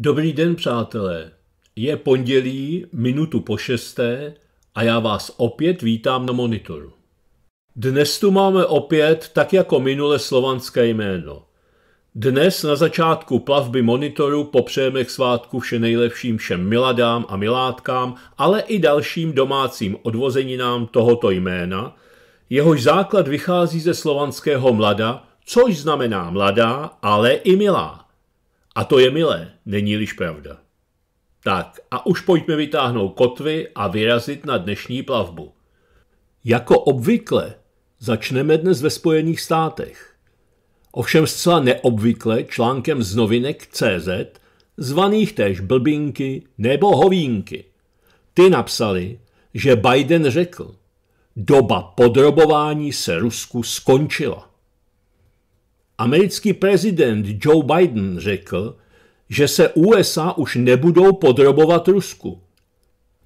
Dobrý den, přátelé. Je pondělí, minutu po šesté a já vás opět vítám na monitoru. Dnes tu máme opět, tak jako minule, slovanské jméno. Dnes na začátku plavby monitoru popřejeme k svátku vše nejlepším všem miladám a milátkám, ale i dalším domácím odvozeninám tohoto jména, jehož základ vychází ze slovanského mlada, což znamená mladá, ale i milá. A to je milé, není-liž pravda. Tak a už pojďme vytáhnout kotvy a vyrazit na dnešní plavbu. Jako obvykle začneme dnes ve Spojených státech. Ovšem zcela neobvykle článkem z novinek CZ, zvaných též blbinky nebo hovínky. Ty napsali, že Biden řekl, doba podrobování se Rusku skončila. Americký prezident Joe Biden řekl, že se USA už nebudou podrobovat Rusku.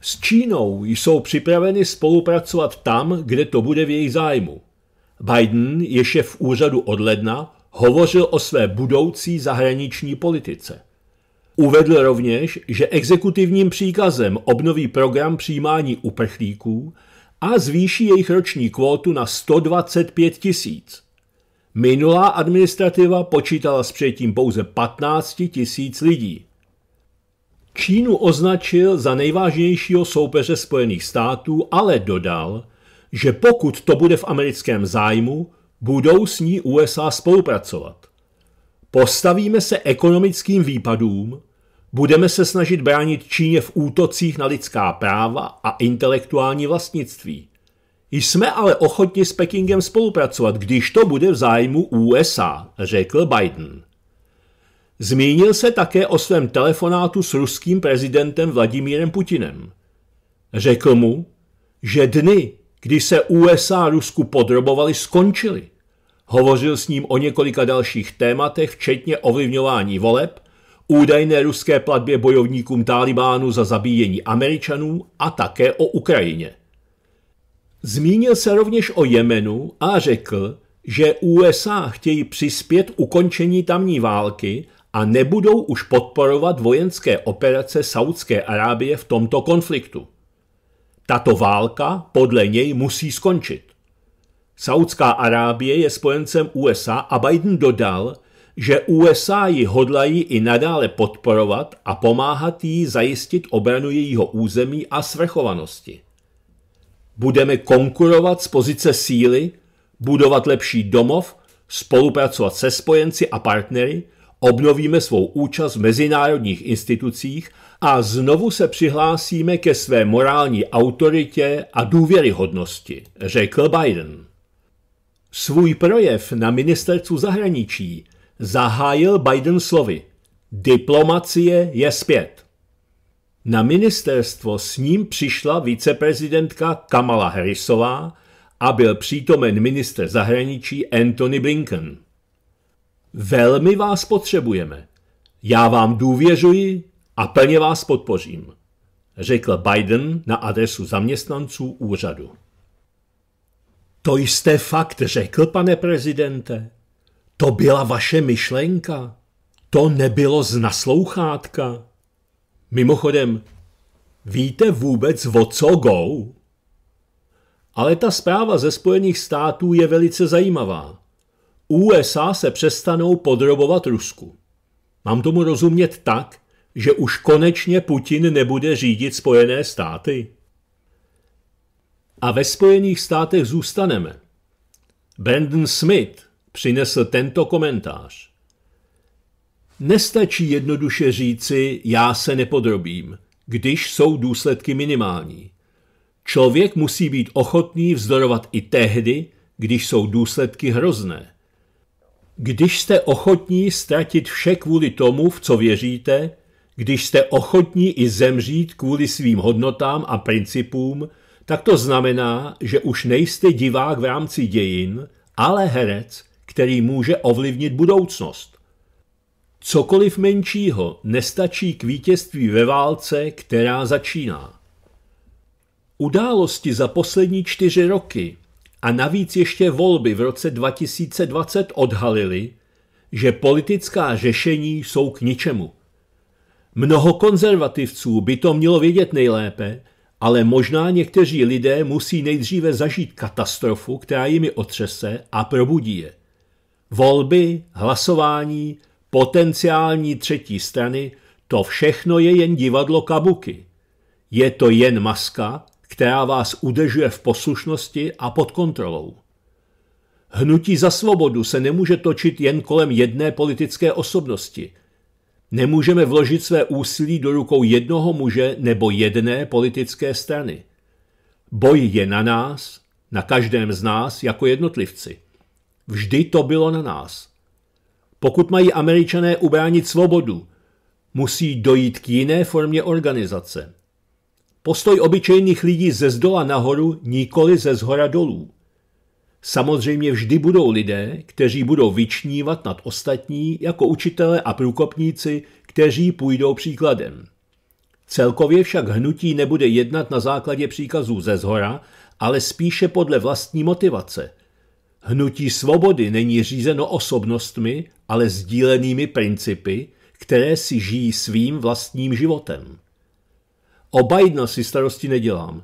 S Čínou jsou připraveny spolupracovat tam, kde to bude v jejich zájmu. Biden je šéf úřadu od ledna, hovořil o své budoucí zahraniční politice. Uvedl rovněž, že exekutivním příkazem obnoví program přijímání uprchlíků a zvýší jejich roční kvótu na 125 tisíc. Minulá administrativa počítala s přijetím pouze 15 tisíc lidí. Čínu označil za nejvážnějšího soupeře Spojených států, ale dodal, že pokud to bude v americkém zájmu, budou s ní USA spolupracovat. Postavíme se ekonomickým výpadům, budeme se snažit bránit Číně v útocích na lidská práva a intelektuální vlastnictví. Jsme ale ochotni s Pekingem spolupracovat, když to bude v zájmu USA, řekl Biden. Zmínil se také o svém telefonátu s ruským prezidentem Vladimírem Putinem. Řekl mu, že dny, kdy se USA Rusku podrobovali, skončily. Hovořil s ním o několika dalších tématech, včetně ovlivňování voleb, údajné ruské platbě bojovníkům Talibánu za zabíjení Američanů a také o Ukrajině. Zmínil se rovněž o Jemenu a řekl, že USA chtějí přispět ukončení tamní války a nebudou už podporovat vojenské operace Saudské Arábie v tomto konfliktu. Tato válka podle něj musí skončit. Saudská Arábie je spojencem USA a Biden dodal, že USA ji hodlají i nadále podporovat a pomáhat jí zajistit obranu jejího území a svrchovanosti. Budeme konkurovat z pozice síly, budovat lepší domov, spolupracovat se spojenci a partnery, obnovíme svou účast v mezinárodních institucích a znovu se přihlásíme ke své morální autoritě a důvěryhodnosti, řekl Biden. Svůj projev na ministerstvu zahraničí zahájil Biden slovy Diplomacie je zpět. Na ministerstvo s ním přišla viceprezidentka Kamala Harrisová a byl přítomen minister zahraničí Anthony Blinken. Velmi vás potřebujeme. Já vám důvěřuji a plně vás podpořím, řekl Biden na adresu zaměstnanců úřadu. To jste fakt řekl, pane prezidente. To byla vaše myšlenka. To nebylo z naslouchátka. Mimochodem, víte vůbec o co go? Ale ta zpráva ze Spojených států je velice zajímavá. USA se přestanou podrobovat Rusku. Mám tomu rozumět tak, že už konečně Putin nebude řídit Spojené státy? A ve Spojených státech zůstaneme. Brandon Smith přinesl tento komentář. Nestačí jednoduše říci já se nepodrobím, když jsou důsledky minimální. Člověk musí být ochotný vzdorovat i tehdy, když jsou důsledky hrozné. Když jste ochotní ztratit vše kvůli tomu, v co věříte, když jste ochotní i zemřít kvůli svým hodnotám a principům, tak to znamená, že už nejste divák v rámci dějin, ale herec, který může ovlivnit budoucnost. Cokoliv menšího nestačí k vítězství ve válce, která začíná. Události za poslední čtyři roky a navíc ještě volby v roce 2020 odhalily, že politická řešení jsou k ničemu. Mnoho konzervativců by to mělo vědět nejlépe, ale možná někteří lidé musí nejdříve zažít katastrofu, která jimi otřese a probudí je. Volby, hlasování, potenciální třetí strany, to všechno je jen divadlo kabuky. Je to jen maska, která vás udržuje v poslušnosti a pod kontrolou. Hnutí za svobodu se nemůže točit jen kolem jedné politické osobnosti. Nemůžeme vložit své úsilí do rukou jednoho muže nebo jedné politické strany. Boj je na nás, na každém z nás jako jednotlivci. Vždy to bylo na nás. Pokud mají američané ubránit svobodu, musí dojít k jiné formě organizace. Postoj obyčejných lidí ze zdola nahoru, nikoli ze zhora dolů. Samozřejmě vždy budou lidé, kteří budou vyčnívat nad ostatní jako učitele a průkopníci, kteří půjdou příkladem. Celkově však hnutí nebude jednat na základě příkazů ze zhora, ale spíše podle vlastní motivace – Hnutí svobody není řízeno osobnostmi, ale sdílenými principy, které si žijí svým vlastním životem. O Bidena si starosti nedělám.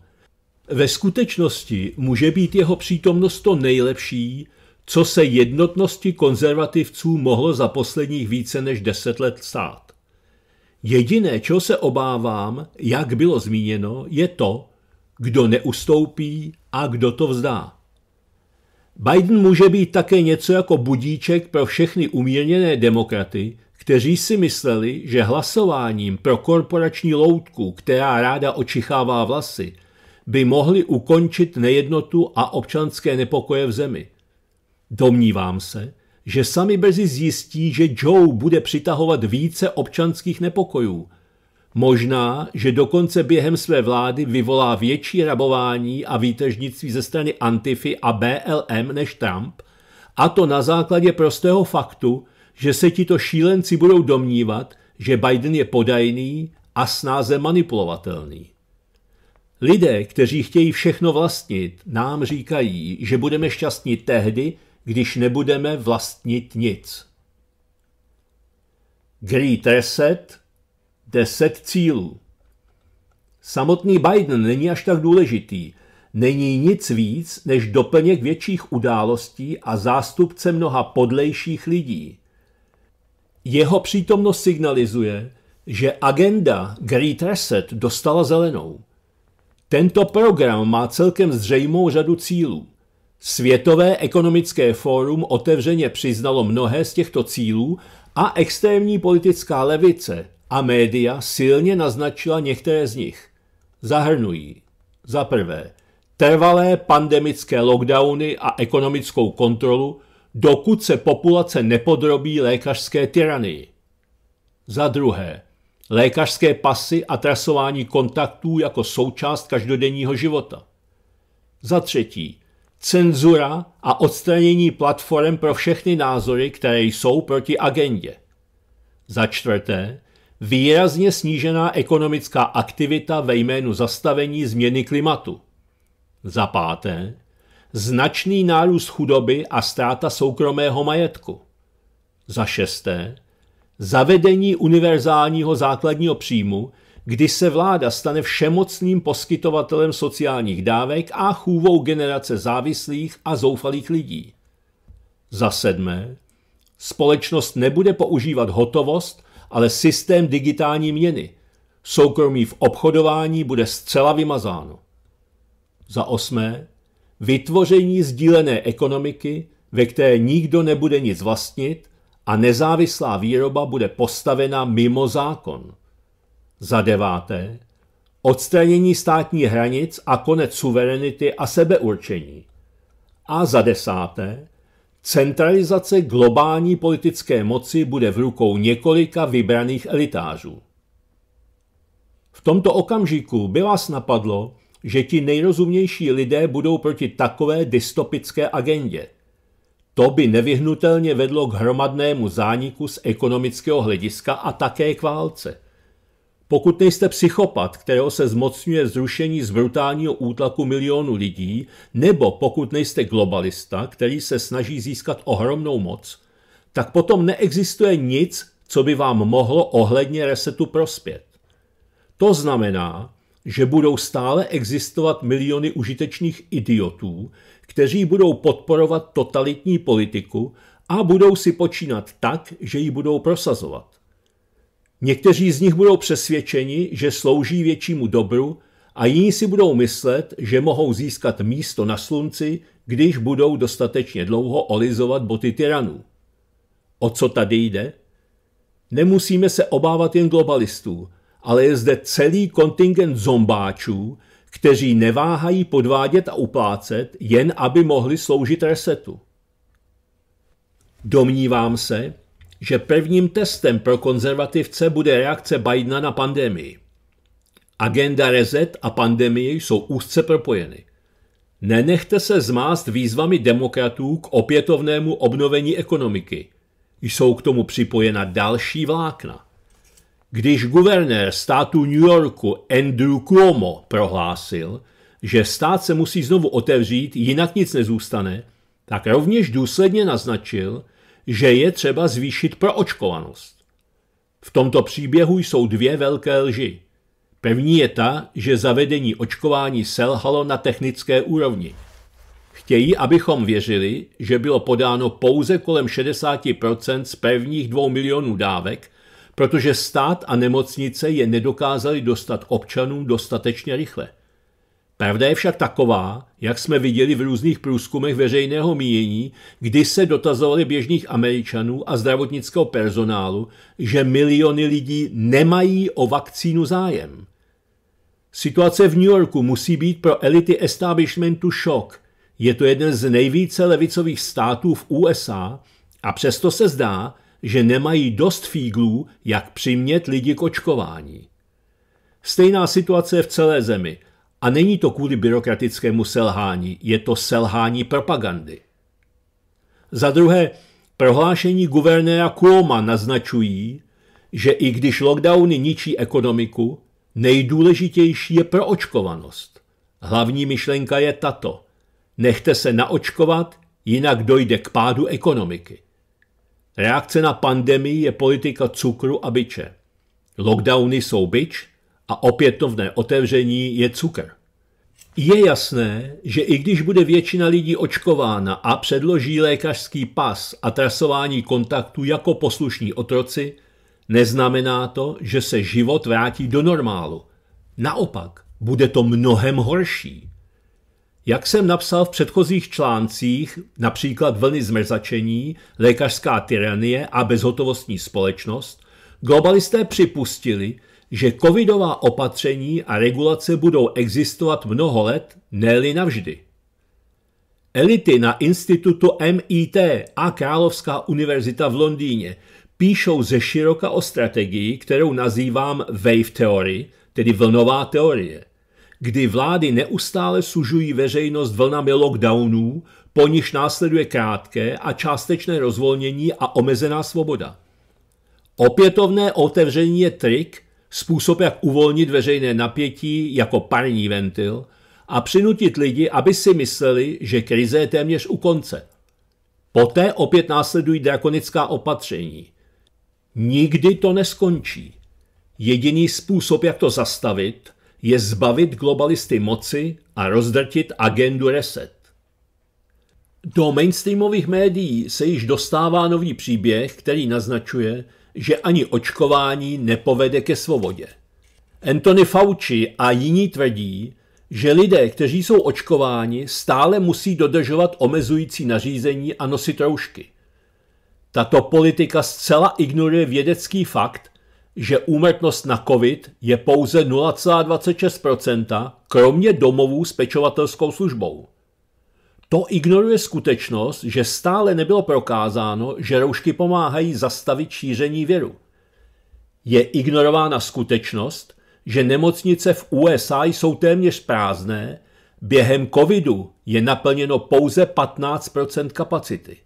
Ve skutečnosti může být jeho přítomnost to nejlepší, co se jednotnosti konzervativců mohlo za posledních více než deset let stát. Jediné, čeho se obávám, jak bylo zmíněno, je to, kdo neustoupí a kdo to vzdá. Biden může být také něco jako budíček pro všechny umírněné demokraty, kteří si mysleli, že hlasováním pro korporační loutku, která ráda očichává vlasy, by mohli ukončit nejednotu a občanské nepokoje v zemi. Domnívám se, že sami brzy zjistí, že Joe bude přitahovat více občanských nepokojů – Možná, že dokonce během své vlády vyvolá větší rabování a výtržnictví ze strany Antify a BLM než Trump, a to na základě prostého faktu, že se tito šílenci budou domnívat, že Biden je podajný a snáze manipulovatelný. Lidé, kteří chtějí všechno vlastnit, nám říkají, že budeme šťastní tehdy, když nebudeme vlastnit nic. Great Reset Deset cílů. Samotný Biden není až tak důležitý. Není nic víc než doplněk větších událostí a zástupce mnoha podlejších lidí. Jeho přítomnost signalizuje, že agenda Great Reset dostala zelenou. Tento program má celkem zřejmou řadu cílů. Světové ekonomické fórum otevřeně přiznalo mnohé z těchto cílů a extrémní politická levice a média silně naznačila některé z nich. Zahrnují za prvé trvalé pandemické lockdowny a ekonomickou kontrolu, dokud se populace nepodrobí lékařské tyranii. Za druhé, lékařské pasy a trasování kontaktů jako součást každodenního života. Za třetí, cenzura a odstranění platform pro všechny názory, které jsou proti agendě. Za čtvrté, výrazně snížená ekonomická aktivita ve jménu zastavení změny klimatu. Za páté, značný nárůst chudoby a ztráta soukromého majetku. Za šesté, zavedení univerzálního základního příjmu, kdy se vláda stane všemocným poskytovatelem sociálních dávek a chůvou generace závislých a zoufalých lidí. Za sedmé, společnost nebude používat hotovost ale systém digitální měny. Soukromí v obchodování bude zcela vymazáno. Za osmé, vytvoření sdílené ekonomiky, ve které nikdo nebude nic vlastnit a nezávislá výroba bude postavena mimo zákon. Za deváté, odstranění státní hranic a konec suverenity a sebeurčení. A za desáté, Centralizace globální politické moci bude v rukou několika vybraných elitářů. V tomto okamžiku by vás napadlo, že ti nejrozumnější lidé budou proti takové dystopické agendě. To by nevyhnutelně vedlo k hromadnému zániku z ekonomického hlediska a také k válce – pokud nejste psychopat, kterého se zmocňuje zrušení z brutálního útlaku milionů lidí, nebo pokud nejste globalista, který se snaží získat ohromnou moc, tak potom neexistuje nic, co by vám mohlo ohledně resetu prospět. To znamená, že budou stále existovat miliony užitečných idiotů, kteří budou podporovat totalitní politiku a budou si počínat tak, že ji budou prosazovat. Někteří z nich budou přesvědčeni, že slouží většímu dobru a jiní si budou myslet, že mohou získat místo na slunci, když budou dostatečně dlouho olizovat boty tyranů. O co tady jde? Nemusíme se obávat jen globalistů, ale je zde celý kontingent zombáčů, kteří neváhají podvádět a uplácet, jen aby mohli sloužit resetu. Domnívám se, že prvním testem pro konzervativce bude reakce Bidena na pandemii. Agenda Reset a pandemie jsou úzce propojeny. Nenechte se zmást výzvami demokratů k opětovnému obnovení ekonomiky. Jsou k tomu připojena další vlákna. Když guvernér státu New Yorku Andrew Cuomo prohlásil, že stát se musí znovu otevřít, jinak nic nezůstane, tak rovněž důsledně naznačil, že je třeba zvýšit proočkovanost. V tomto příběhu jsou dvě velké lži. První je ta, že zavedení očkování selhalo na technické úrovni. Chtějí, abychom věřili, že bylo podáno pouze kolem 60% z prvních dvou milionů dávek, protože stát a nemocnice je nedokázali dostat občanům dostatečně rychle. Pravda je však taková, jak jsme viděli v různých průzkumech veřejného míjení, kdy se dotazovali běžných Američanů a zdravotnického personálu, že miliony lidí nemají o vakcínu zájem. Situace v New Yorku musí být pro elity establishmentu šok. Je to jeden z nejvíce levicových států v USA a přesto se zdá, že nemají dost fíglů, jak přimět lidi k očkování. Stejná situace je v celé zemi – a není to kvůli byrokratickému selhání, je to selhání propagandy. Za druhé, prohlášení guvernéra Kuoma naznačují, že i když lockdowny ničí ekonomiku, nejdůležitější je proočkovanost. Hlavní myšlenka je tato. Nechte se naočkovat, jinak dojde k pádu ekonomiky. Reakce na pandemii je politika cukru a byče. Lockdowny jsou byč, a opětovné otevření je cukr. Je jasné, že i když bude většina lidí očkována a předloží lékařský pas a trasování kontaktu jako poslušní otroci, neznamená to, že se život vrátí do normálu. Naopak, bude to mnohem horší. Jak jsem napsal v předchozích článcích, například vlny zmrzačení, lékařská tyranie a bezhotovostní společnost, globalisté připustili, že covidová opatření a regulace budou existovat mnoho let, ne li navždy. Elity na institutu MIT a Královská univerzita v Londýně píšou ze široka o strategii, kterou nazývám wave theory, tedy vlnová teorie, kdy vlády neustále sužují veřejnost vlnami lockdownů, po nich následuje krátké a částečné rozvolnění a omezená svoboda. Opětovné otevření je trik, způsob, jak uvolnit veřejné napětí jako parní ventil a přinutit lidi, aby si mysleli, že krize je téměř u konce. Poté opět následují drakonická opatření. Nikdy to neskončí. Jediný způsob, jak to zastavit, je zbavit globalisty moci a rozdrtit agendu reset. Do mainstreamových médií se již dostává nový příběh, který naznačuje, že ani očkování nepovede ke svobodě. Anthony Fauci a jiní tvrdí, že lidé, kteří jsou očkováni, stále musí dodržovat omezující nařízení a nosit roušky. Tato politika zcela ignoruje vědecký fakt, že úmrtnost na COVID je pouze 0,26 kromě domovů s pečovatelskou službou. To ignoruje skutečnost, že stále nebylo prokázáno, že roušky pomáhají zastavit šíření viru. Je ignorována skutečnost, že nemocnice v USA jsou téměř prázdné, během covidu je naplněno pouze 15 kapacity.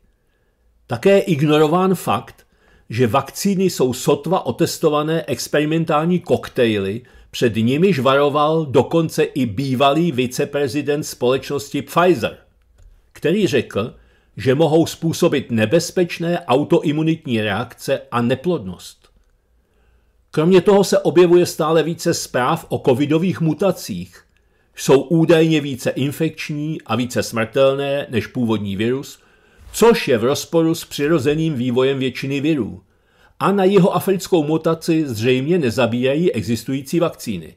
Také je ignorován fakt, že vakcíny jsou sotva otestované experimentální koktejly, před nimiž varoval dokonce i bývalý viceprezident společnosti Pfizer – který řekl, že mohou způsobit nebezpečné autoimunitní reakce a neplodnost. Kromě toho se objevuje stále více zpráv o covidových mutacích. Jsou údajně více infekční a více smrtelné než původní virus, což je v rozporu s přirozeným vývojem většiny virů. A na jeho africkou mutaci zřejmě nezabíjají existující vakcíny.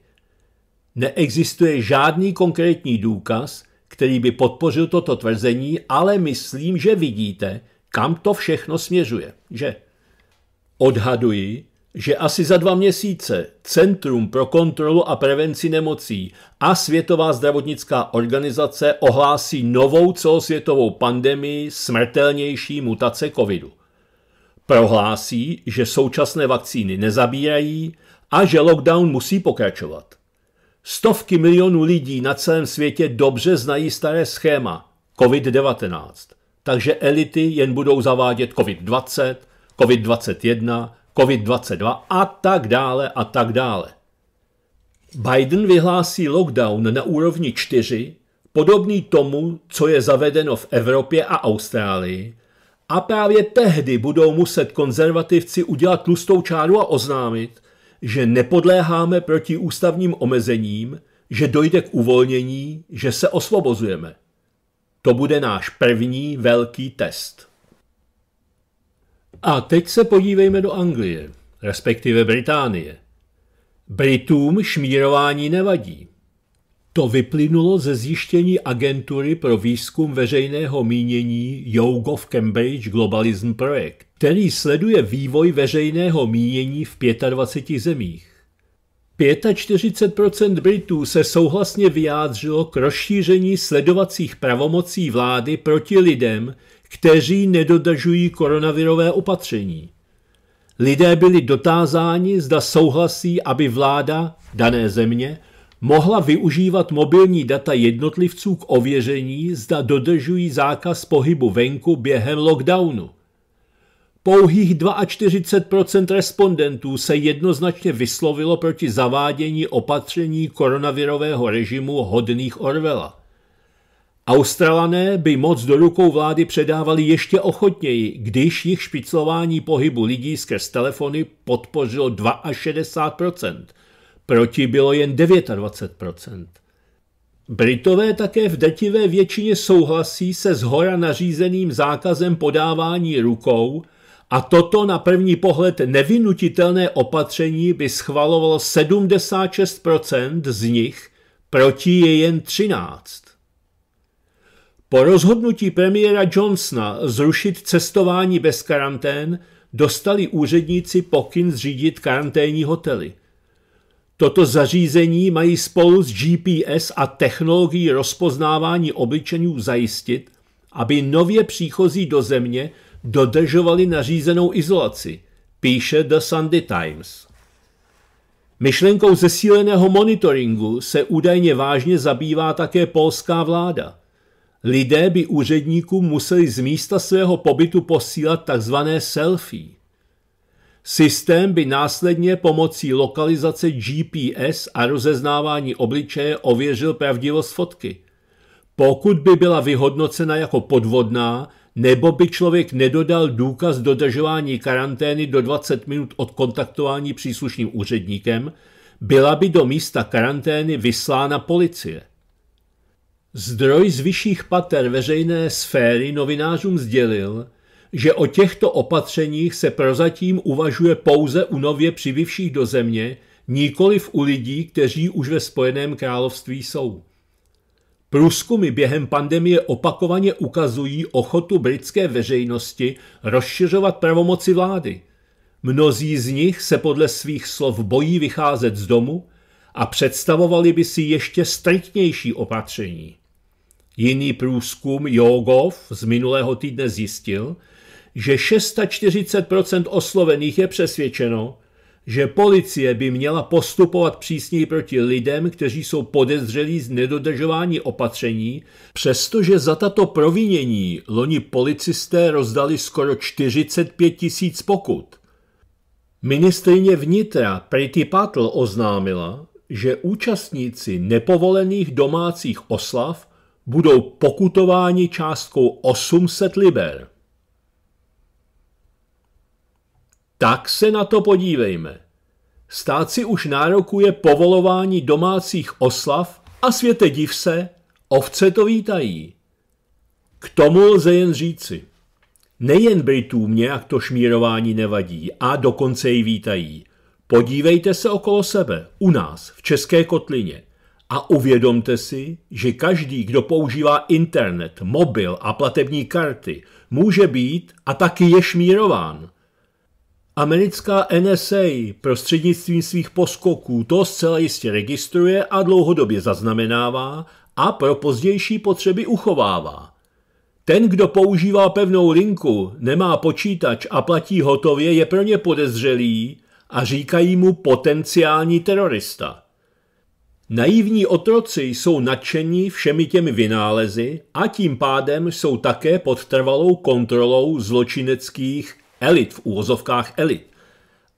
Neexistuje žádný konkrétní důkaz, který by podpořil toto tvrzení, ale myslím, že vidíte, kam to všechno směřuje, že? Odhaduji, že asi za dva měsíce Centrum pro kontrolu a prevenci nemocí a Světová zdravotnická organizace ohlásí novou celosvětovou pandemii smrtelnější mutace covidu. Prohlásí, že současné vakcíny nezabírají a že lockdown musí pokračovat. Stovky milionů lidí na celém světě dobře znají staré schéma COVID-19, takže elity jen budou zavádět COVID-20, COVID-21, COVID-22 a tak dále a tak dále. Biden vyhlásí lockdown na úrovni 4, podobný tomu, co je zavedeno v Evropě a Austrálii, a právě tehdy budou muset konzervativci udělat tlustou čáru a oznámit, že nepodléháme proti ústavním omezením, že dojde k uvolnění, že se osvobozujeme. To bude náš první velký test. A teď se podívejme do Anglie, respektive Británie. Britům šmírování nevadí. To vyplynulo ze zjištění agentury pro výzkum veřejného mínění Yogo v Cambridge Globalism Project, který sleduje vývoj veřejného mínění v 25 zemích. 45 Britů se souhlasně vyjádřilo k rozšíření sledovacích pravomocí vlády proti lidem, kteří nedodržují koronavirové opatření. Lidé byli dotázáni, zda souhlasí, aby vláda dané země mohla využívat mobilní data jednotlivců k ověření, zda dodržují zákaz pohybu venku během lockdownu. Pouhých 42% respondentů se jednoznačně vyslovilo proti zavádění opatření koronavirového režimu hodných Orvela. Australané by moc do rukou vlády předávali ještě ochotněji, když jich špiclování pohybu lidí skrz telefony podpořilo 62%, proti bylo jen 29%. Britové také v drtivé většině souhlasí se zhora nařízeným zákazem podávání rukou a toto na první pohled nevinutitelné opatření by schvalovalo 76% z nich, proti je jen 13. Po rozhodnutí premiéra Johnsona zrušit cestování bez karantén dostali úředníci pokyn zřídit karanténní hotely – Toto zařízení mají spolu s GPS a technologií rozpoznávání obličejů zajistit, aby nově příchozí do země dodržovali nařízenou izolaci, píše The Sunday Times. Myšlenkou zesíleného monitoringu se údajně vážně zabývá také polská vláda. Lidé by úředníkům museli z místa svého pobytu posílat tzv. selfie. Systém by následně pomocí lokalizace GPS a rozeznávání obličeje ověřil pravdivost fotky. Pokud by byla vyhodnocena jako podvodná, nebo by člověk nedodal důkaz dodržování karantény do 20 minut od kontaktování příslušným úředníkem, byla by do místa karantény vyslána policie. Zdroj z vyšších pater veřejné sféry novinářům sdělil, že o těchto opatřeních se prozatím uvažuje pouze u nově přibývších do země, nikoliv u lidí, kteří už ve Spojeném království jsou. Průzkumy během pandemie opakovaně ukazují ochotu britské veřejnosti rozšiřovat pravomoci vlády. Mnozí z nich se podle svých slov bojí vycházet z domu a představovali by si ještě striktnější opatření. Jiný průzkum Jogov z minulého týdne zjistil, že 640% oslovených je přesvědčeno, že policie by měla postupovat přísněji proti lidem, kteří jsou podezřelí z nedodržování opatření, přestože za tato provinění loni policisté rozdali skoro 45 tisíc pokut. Ministrině vnitra Priti Patl oznámila, že účastníci nepovolených domácích oslav budou pokutováni částkou 800 liber. Tak se na to podívejme. Stát si už nárokuje povolování domácích oslav a světe div se, ovce to vítají. K tomu lze jen říci. Nejen Britům nějak to šmírování nevadí a dokonce ji vítají. Podívejte se okolo sebe, u nás, v České kotlině. A uvědomte si, že každý, kdo používá internet, mobil a platební karty, může být a taky je šmírován. Americká NSA prostřednictvím svých poskoků to zcela jistě registruje a dlouhodobě zaznamenává a pro pozdější potřeby uchovává. Ten, kdo používá pevnou linku, nemá počítač a platí hotově, je pro ně podezřelý a říkají mu potenciální terorista. Naivní otroci jsou nadšení všemi těmi vynálezy a tím pádem jsou také pod trvalou kontrolou zločineckých elit v úvozovkách elit.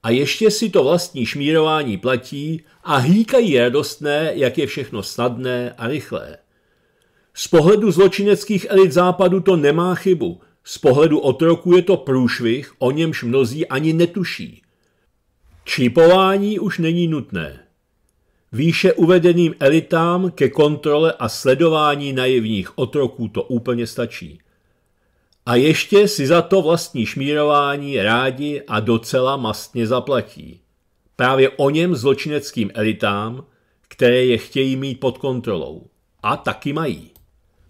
A ještě si to vlastní šmírování platí a hýkají radostné, jak je všechno snadné a rychlé. Z pohledu zločineckých elit západu to nemá chybu, z pohledu otroku je to průšvih, o němž mnozí ani netuší. Čipování už není nutné. Výše uvedeným elitám ke kontrole a sledování naivních otroků to úplně stačí. A ještě si za to vlastní šmírování rádi a docela mastně zaplatí. Právě o něm zločineckým elitám, které je chtějí mít pod kontrolou. A taky mají.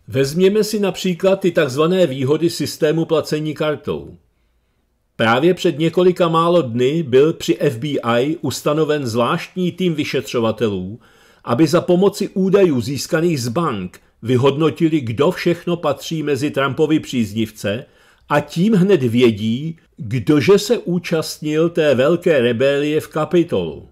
Vezměme si například ty tzv. výhody systému placení kartou. Právě před několika málo dny byl při FBI ustanoven zvláštní tým vyšetřovatelů, aby za pomoci údajů získaných z bank vyhodnotili, kdo všechno patří mezi Trumpovi příznivce a tím hned vědí, kdože se účastnil té velké rebelie v Kapitolu.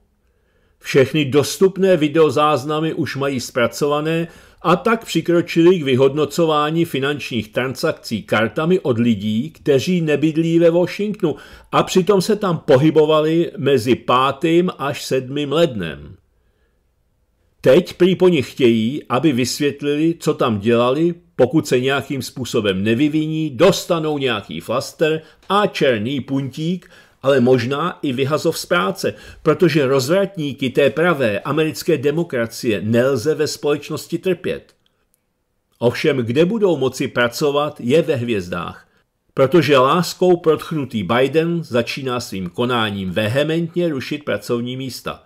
Všechny dostupné videozáznamy už mají zpracované a tak přikročili k vyhodnocování finančních transakcí kartami od lidí, kteří nebydlí ve Washingtonu a přitom se tam pohybovali mezi 5. až 7. lednem. Teď prý po nich chtějí, aby vysvětlili, co tam dělali, pokud se nějakým způsobem nevyviní, dostanou nějaký flaster a černý puntík, ale možná i vyhazov z práce, protože rozvratníky té pravé americké demokracie nelze ve společnosti trpět. Ovšem, kde budou moci pracovat, je ve hvězdách, protože láskou protchnutý Biden začíná svým konáním vehementně rušit pracovní místa –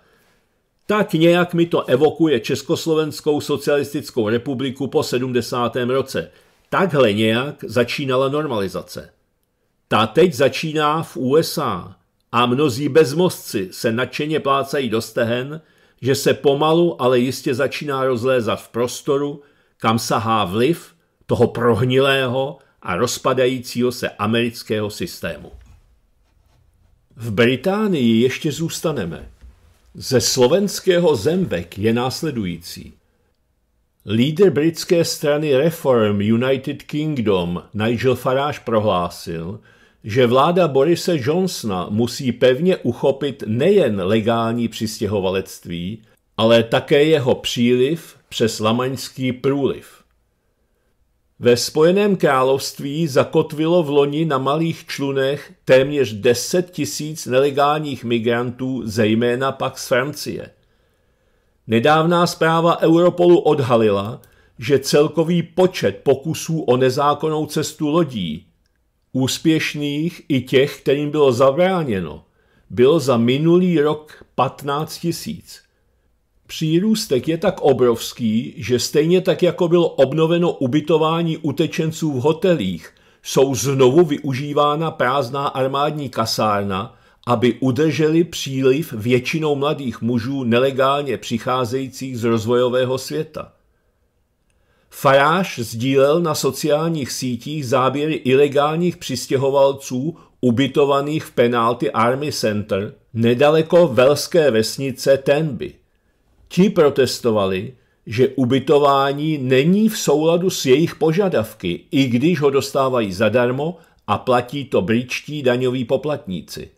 tak nějak mi to evokuje Československou socialistickou republiku po 70. roce. Takhle nějak začínala normalizace. Ta teď začíná v USA a mnozí bezmozci se nadšeně plácají do stehen, že se pomalu, ale jistě začíná rozlézat v prostoru, kam sahá vliv toho prohnilého a rozpadajícího se amerického systému. V Británii ještě zůstaneme – ze slovenského zembek je následující. Líder britské strany Reform United Kingdom Nigel Farage prohlásil, že vláda Borise Johnsona musí pevně uchopit nejen legální přistěhovalectví, ale také jeho příliv přes lamaňský průliv. Ve Spojeném království zakotvilo v loni na malých člunech téměř 10 tisíc nelegálních migrantů, zejména pak z Francie. Nedávná zpráva Europolu odhalila, že celkový počet pokusů o nezákonnou cestu lodí, úspěšných i těch, kterým bylo zabráněno, bylo za minulý rok 15 tisíc. Přírůstek je tak obrovský, že stejně tak jako bylo obnoveno ubytování utečenců v hotelích, jsou znovu využívána prázdná armádní kasárna, aby udrželi příliv většinou mladých mužů nelegálně přicházejících z rozvojového světa. Faráš sdílel na sociálních sítích záběry ilegálních přistěhovalců ubytovaných v penalty Army Center nedaleko velské vesnice Tenby. Ti protestovali, že ubytování není v souladu s jejich požadavky, i když ho dostávají zadarmo a platí to britští daňoví poplatníci.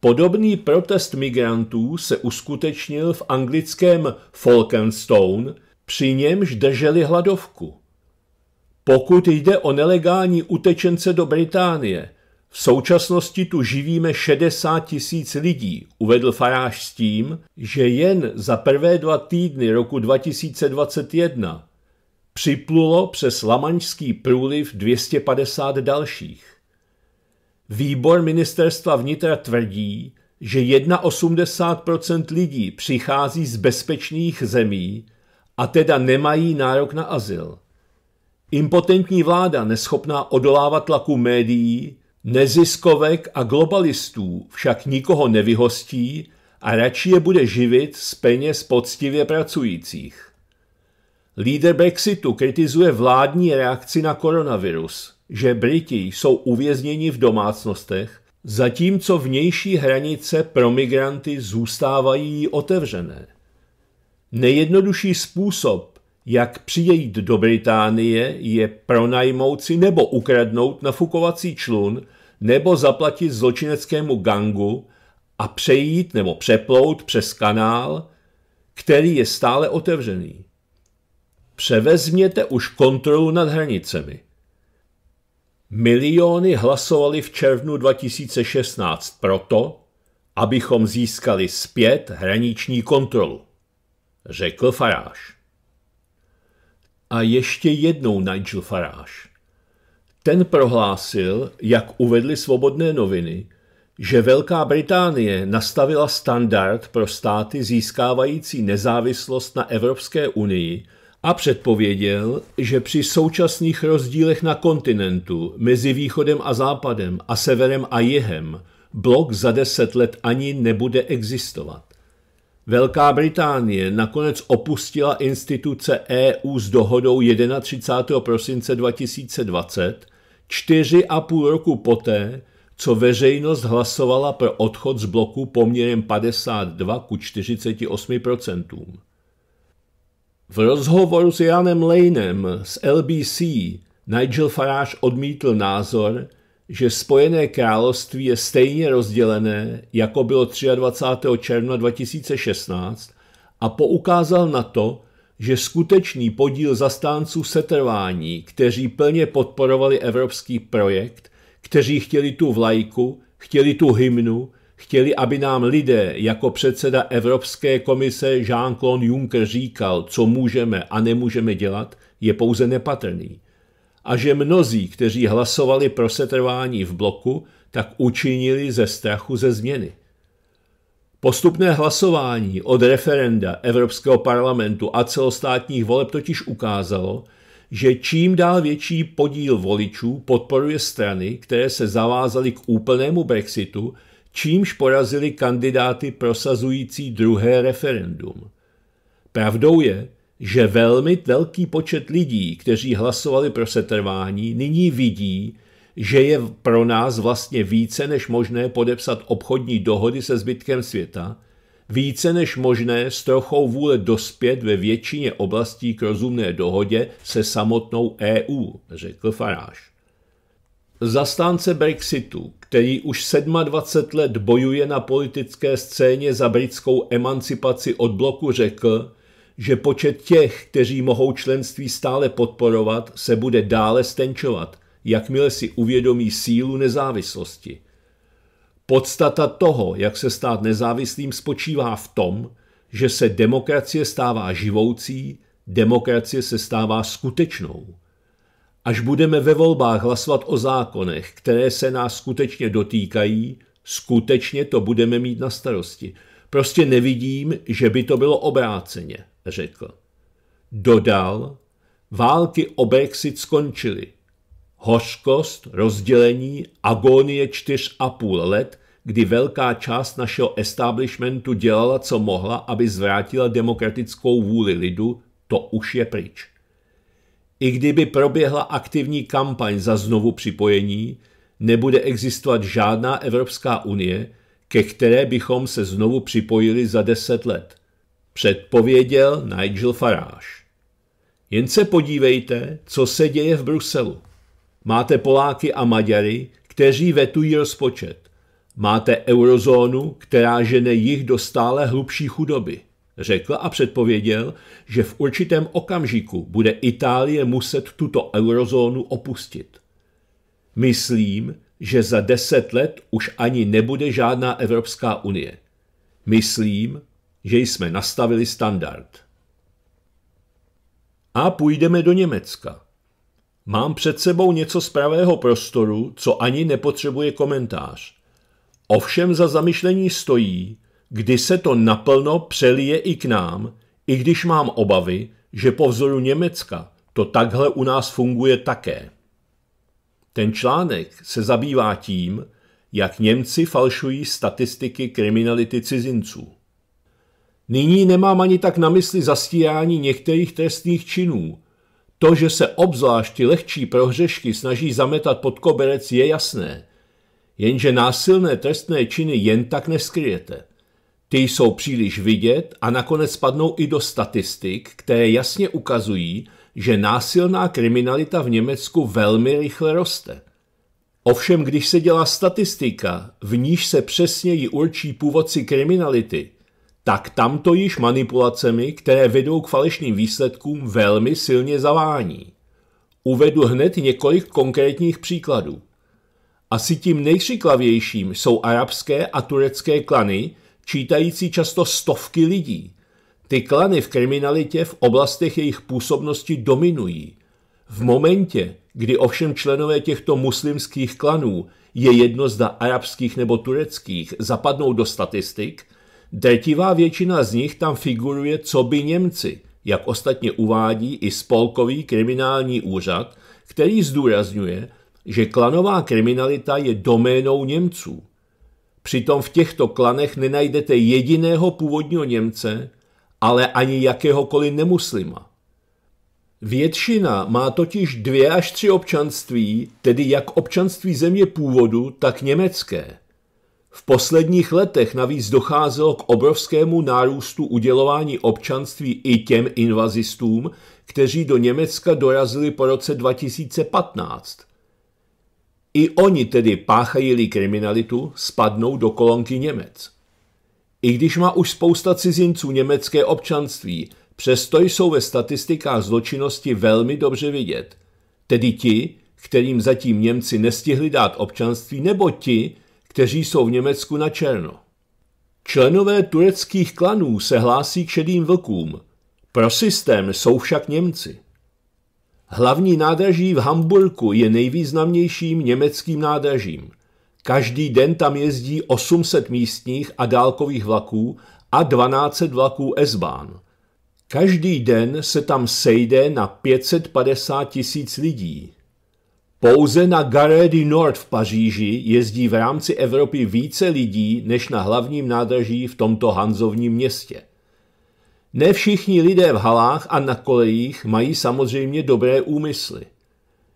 Podobný protest migrantů se uskutečnil v anglickém Falkenstone, při němž drželi hladovku. Pokud jde o nelegální utečence do Británie, v současnosti tu živíme 60 tisíc lidí, uvedl Faráš s tím, že jen za prvé dva týdny roku 2021 připlulo přes Lamaňský průliv 250 dalších. Výbor ministerstva vnitra tvrdí, že 81% lidí přichází z bezpečných zemí a teda nemají nárok na azyl. Impotentní vláda neschopná odolávat tlaku médií Neziskovek a globalistů však nikoho nevyhostí a radši je bude živit z peněz poctivě pracujících. Líder Brexitu kritizuje vládní reakci na koronavirus, že Briti jsou uvězněni v domácnostech, zatímco vnější hranice pro migranty zůstávají otevřené. Nejjednodušší způsob, jak přijít do Británie, je pronajmout si nebo ukradnout nafukovací člun, nebo zaplatit zločineckému gangu a přejít nebo přeplout přes kanál, který je stále otevřený. Převezměte už kontrolu nad hranicemi. Miliony hlasovali v červnu 2016 proto, abychom získali zpět hraniční kontrolu, řekl Faráš a ještě jednou Nigel Farage. Ten prohlásil, jak uvedly svobodné noviny, že Velká Británie nastavila standard pro státy získávající nezávislost na Evropské unii a předpověděl, že při současných rozdílech na kontinentu mezi východem a západem a severem a jihem blok za deset let ani nebude existovat. Velká Británie nakonec opustila instituce EU s dohodou 31. prosince 2020, čtyři a půl roku poté, co veřejnost hlasovala pro odchod z bloku poměrem 52 ku 48%. V rozhovoru s Janem Lejnem z LBC Nigel Farage odmítl názor, že Spojené království je stejně rozdělené, jako bylo 23. června 2016 a poukázal na to, že skutečný podíl zastánců setrvání, kteří plně podporovali evropský projekt, kteří chtěli tu vlajku, chtěli tu hymnu, chtěli, aby nám lidé jako předseda Evropské komise Jean-Claude Juncker říkal, co můžeme a nemůžeme dělat, je pouze nepatrný a že mnozí, kteří hlasovali pro setrvání v bloku, tak učinili ze strachu ze změny. Postupné hlasování od referenda Evropského parlamentu a celostátních voleb totiž ukázalo, že čím dál větší podíl voličů podporuje strany, které se zavázaly k úplnému Brexitu, čímž porazili kandidáty prosazující druhé referendum. Pravdou je, že velmi velký počet lidí, kteří hlasovali pro setrvání, nyní vidí, že je pro nás vlastně více než možné podepsat obchodní dohody se zbytkem světa, více než možné s trochou vůle dospět ve většině oblastí k rozumné dohodě se samotnou EU, řekl Farage. Zastánce Brexitu, který už 27 let bojuje na politické scéně za britskou emancipaci od bloku, řekl, že počet těch, kteří mohou členství stále podporovat, se bude dále stenčovat, jakmile si uvědomí sílu nezávislosti. Podstata toho, jak se stát nezávislým, spočívá v tom, že se demokracie stává živoucí, demokracie se stává skutečnou. Až budeme ve volbách hlasovat o zákonech, které se nás skutečně dotýkají, skutečně to budeme mít na starosti. Prostě nevidím, že by to bylo obráceně řekl. Dodal, války o Brexit skončily. Hořkost, rozdělení, agónie čtyř a půl let, kdy velká část našeho establishmentu dělala, co mohla, aby zvrátila demokratickou vůli lidu, to už je pryč. I kdyby proběhla aktivní kampaň za znovu připojení, nebude existovat žádná Evropská unie, ke které bychom se znovu připojili za deset let – předpověděl Nigel Farage. Jen se podívejte, co se děje v Bruselu. Máte Poláky a Maďary, kteří vetují rozpočet. Máte eurozónu, která žene jich do stále hlubší chudoby. Řekl a předpověděl, že v určitém okamžiku bude Itálie muset tuto eurozónu opustit. Myslím, že za deset let už ani nebude žádná Evropská unie. Myslím, že jsme nastavili standard. A půjdeme do Německa. Mám před sebou něco z pravého prostoru, co ani nepotřebuje komentář. Ovšem za zamyšlení stojí, kdy se to naplno přelije i k nám, i když mám obavy, že po vzoru Německa to takhle u nás funguje také. Ten článek se zabývá tím, jak Němci falšují statistiky kriminality cizinců. Nyní nemám ani tak na mysli zastíjání některých trestných činů. To, že se obzvlášť lehčí prohřešky snaží zametat pod koberec, je jasné. Jenže násilné trestné činy jen tak neskryjete. Ty jsou příliš vidět a nakonec spadnou i do statistik, které jasně ukazují, že násilná kriminalita v Německu velmi rychle roste. Ovšem, když se dělá statistika, v níž se přesněji určí původci kriminality – tak tamto již manipulacemi, které vedou k falešným výsledkům, velmi silně zavání. Uvedu hned několik konkrétních příkladů. Asi tím nejkřiklavějším jsou arabské a turecké klany, čítající často stovky lidí. Ty klany v kriminalitě v oblastech jejich působnosti dominují. V momentě, kdy ovšem členové těchto muslimských klanů, je jedno zda arabských nebo tureckých, zapadnou do statistik – Drtivá většina z nich tam figuruje co by Němci, jak ostatně uvádí i spolkový kriminální úřad, který zdůrazňuje, že klanová kriminalita je doménou Němců. Přitom v těchto klanech nenajdete jediného původního Němce, ale ani jakéhokoliv nemuslima. Většina má totiž dvě až tři občanství, tedy jak občanství země původu, tak německé. V posledních letech navíc docházelo k obrovskému nárůstu udělování občanství i těm invazistům, kteří do Německa dorazili po roce 2015. I oni tedy páchají kriminalitu, spadnou do kolonky Němec. I když má už spousta cizinců německé občanství, přesto jsou ve statistikách zločinnosti velmi dobře vidět. Tedy ti, kterým zatím Němci nestihli dát občanství, nebo ti, kteří jsou v Německu na černo. Členové tureckých klanů se hlásí k šedým vlkům. Pro systém jsou však Němci. Hlavní nádraží v Hamburku je nejvýznamnějším německým nádražím. Každý den tam jezdí 800 místních a dálkových vlaků a 1200 vlaků S-Bahn. Každý den se tam sejde na 550 tisíc lidí. Pouze na Gare du Nord v Paříži jezdí v rámci Evropy více lidí než na hlavním nádraží v tomto hanzovním městě. Ne všichni lidé v halách a na kolejích mají samozřejmě dobré úmysly.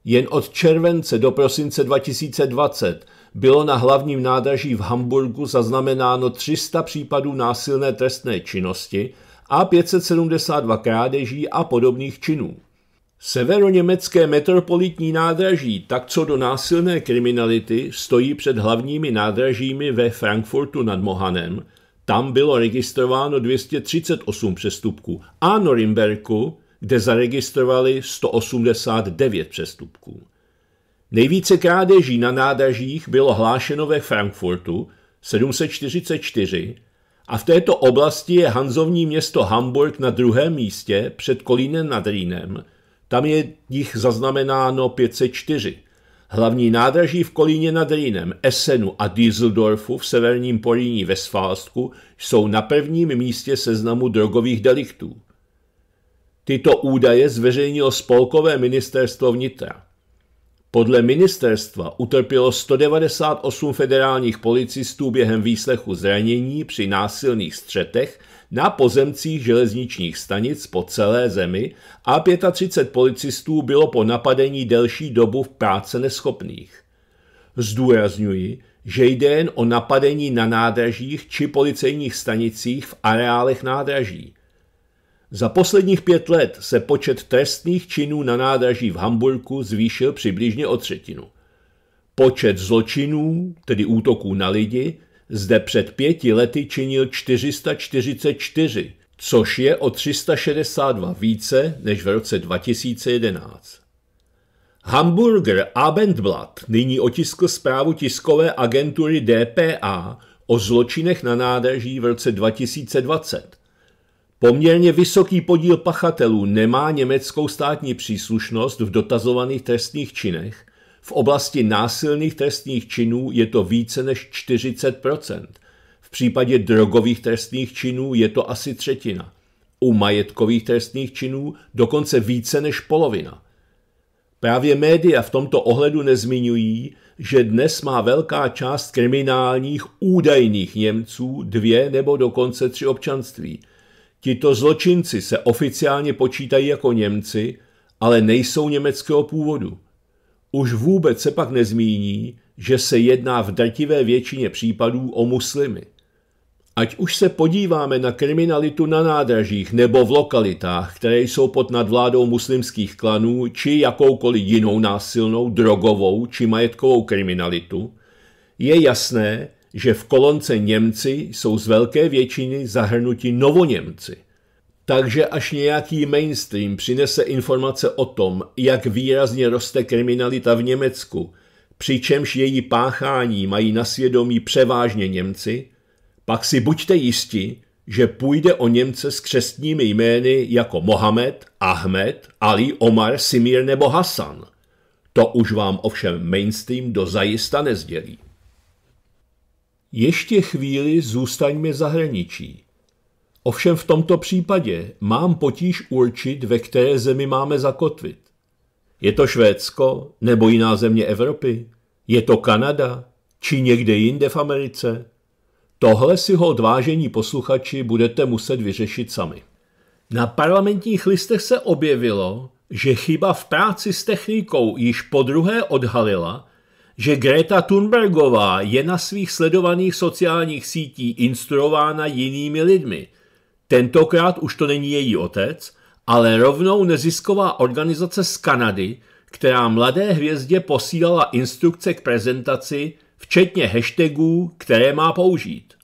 Jen od července do prosince 2020 bylo na hlavním nádraží v Hamburgu zaznamenáno 300 případů násilné trestné činnosti a 572 krádeží a podobných činů. Severoněmecké metropolitní nádraží, tak co do násilné kriminality, stojí před hlavními nádražími ve Frankfurtu nad Mohanem. Tam bylo registrováno 238 přestupků a Norimberku, kde zaregistrovali 189 přestupků. Nejvíce krádeží na nádražích bylo hlášeno ve Frankfurtu 744 a v této oblasti je hanzovní město Hamburg na druhém místě před Kolínem nad Rýnem – tam je jich zaznamenáno 504. Hlavní nádraží v Kolíně nad Rýnem, Essenu a Düsseldorfu v severním Poríní ve Sfálsku jsou na prvním místě seznamu drogových deliktů. Tyto údaje zveřejnilo spolkové ministerstvo vnitra. Podle ministerstva utrpělo 198 federálních policistů během výslechu zranění při násilných střetech na pozemcích železničních stanic po celé zemi a 35 policistů bylo po napadení delší dobu v práce neschopných. Zdůrazňuji, že jde jen o napadení na nádražích či policejních stanicích v areálech nádraží. Za posledních pět let se počet trestných činů na nádraží v Hamburgu zvýšil přibližně o třetinu. Počet zločinů, tedy útoků na lidi, zde před pěti lety činil 444, což je o 362 více než v roce 2011. Hamburger Abendblatt nyní otiskl zprávu tiskové agentury DPA o zločinech na nádraží v roce 2020. Poměrně vysoký podíl pachatelů nemá německou státní příslušnost v dotazovaných trestných činech v oblasti násilných trestných činů je to více než 40 V případě drogových trestných činů je to asi třetina. U majetkových trestných činů dokonce více než polovina. Právě média v tomto ohledu nezmiňují, že dnes má velká část kriminálních údajných Němců dvě nebo dokonce tři občanství. Tito zločinci se oficiálně počítají jako Němci, ale nejsou německého původu. Už vůbec se pak nezmíní, že se jedná v drtivé většině případů o muslimy. Ať už se podíváme na kriminalitu na nádražích nebo v lokalitách, které jsou pod nadvládou muslimských klanů, či jakoukoliv jinou násilnou, drogovou či majetkovou kriminalitu, je jasné, že v kolonce Němci jsou z velké většiny zahrnuti novoněmci – takže až nějaký mainstream přinese informace o tom, jak výrazně roste kriminalita v Německu, přičemž její páchání mají na svědomí převážně Němci, pak si buďte jisti, že půjde o Němce s křestními jmény jako Mohamed, Ahmed, Ali, Omar, Simir nebo Hasan. To už vám ovšem mainstream do zajista nezdělí. Ještě chvíli zůstaňme zahraničí. Ovšem v tomto případě mám potíž určit, ve které zemi máme zakotvit. Je to Švédsko nebo jiná země Evropy? Je to Kanada? Či někde jinde v Americe? Tohle si ho odvážení posluchači budete muset vyřešit sami. Na parlamentních listech se objevilo, že chyba v práci s technikou již po druhé odhalila, že Greta Thunbergová je na svých sledovaných sociálních sítí instruována jinými lidmi – Tentokrát už to není její otec, ale rovnou nezisková organizace z Kanady, která mladé hvězdě posílala instrukce k prezentaci, včetně hashtagů, které má použít.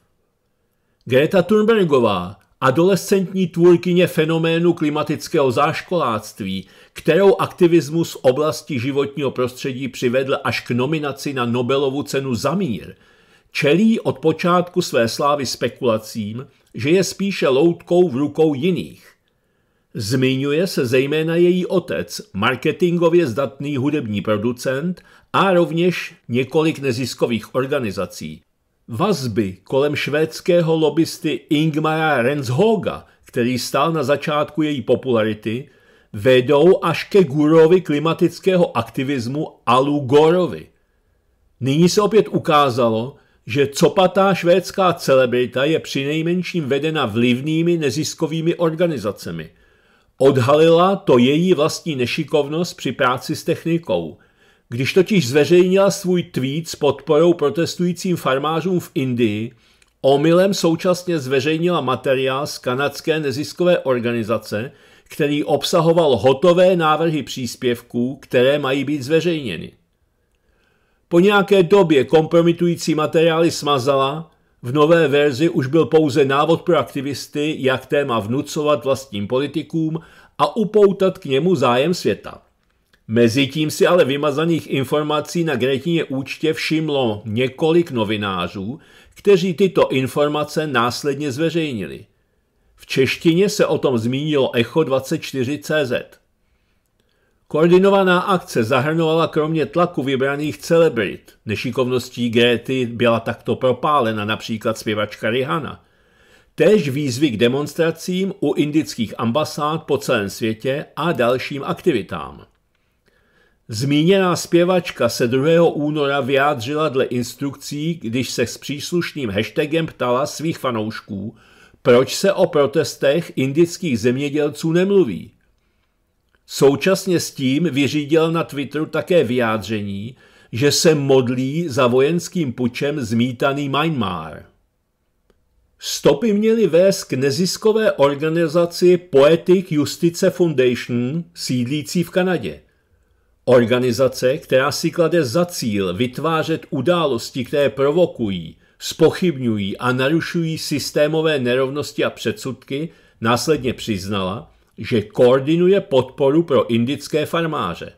Greta Thunbergová, adolescentní tvůrkyně fenoménu klimatického záškoláctví, kterou aktivismus v oblasti životního prostředí přivedl až k nominaci na Nobelovu cenu za mír, čelí od počátku své slávy spekulacím, že je spíše loutkou v rukou jiných. Zmiňuje se zejména její otec, marketingově zdatný hudební producent a rovněž několik neziskových organizací. Vazby kolem švédského lobbysty Ingmara Renshoga, který stál na začátku její popularity, vedou až ke gurovi klimatického aktivismu Alu Gorovi. Nyní se opět ukázalo, že copatá švédská celebrita je přinejmenším vedena vlivnými neziskovými organizacemi. Odhalila to její vlastní nešikovnost při práci s technikou. Když totiž zveřejnila svůj tweet s podporou protestujícím farmářům v Indii, omylem současně zveřejnila materiál z kanadské neziskové organizace, který obsahoval hotové návrhy příspěvků, které mají být zveřejněny. Po nějaké době kompromitující materiály smazala, v nové verzi už byl pouze návod pro aktivisty, jak téma vnucovat vlastním politikům a upoutat k němu zájem světa. Mezitím si ale vymazaných informací na Gretině účtě všimlo několik novinářů, kteří tyto informace následně zveřejnili. V češtině se o tom zmínilo Echo 24 Koordinovaná akce zahrnovala kromě tlaku vybraných celebrit, nešikovností Gréty byla takto propálena například zpěvačka Rihana, Tež výzvy k demonstracím u indických ambasád po celém světě a dalším aktivitám. Zmíněná zpěvačka se 2. února vyjádřila dle instrukcí, když se s příslušným hashtagem ptala svých fanoušků, proč se o protestech indických zemědělců nemluví – Současně s tím vyřídil na Twitteru také vyjádření, že se modlí za vojenským pučem zmítaný Myanmar. Stopy měly vést k neziskové organizaci Poetic Justice Foundation sídlící v Kanadě. Organizace, která si klade za cíl vytvářet události, které provokují, spochybňují a narušují systémové nerovnosti a předsudky, následně přiznala, že koordinuje podporu pro indické farmáře.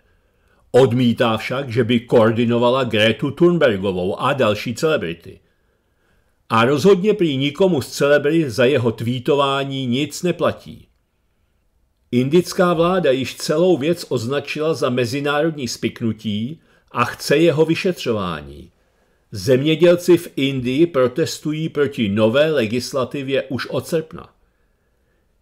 Odmítá však, že by koordinovala Gretu Thunbergovou a další celebrity. A rozhodně prý nikomu z celebrit za jeho tweetování nic neplatí. Indická vláda již celou věc označila za mezinárodní spiknutí a chce jeho vyšetřování. Zemědělci v Indii protestují proti nové legislativě už od srpna.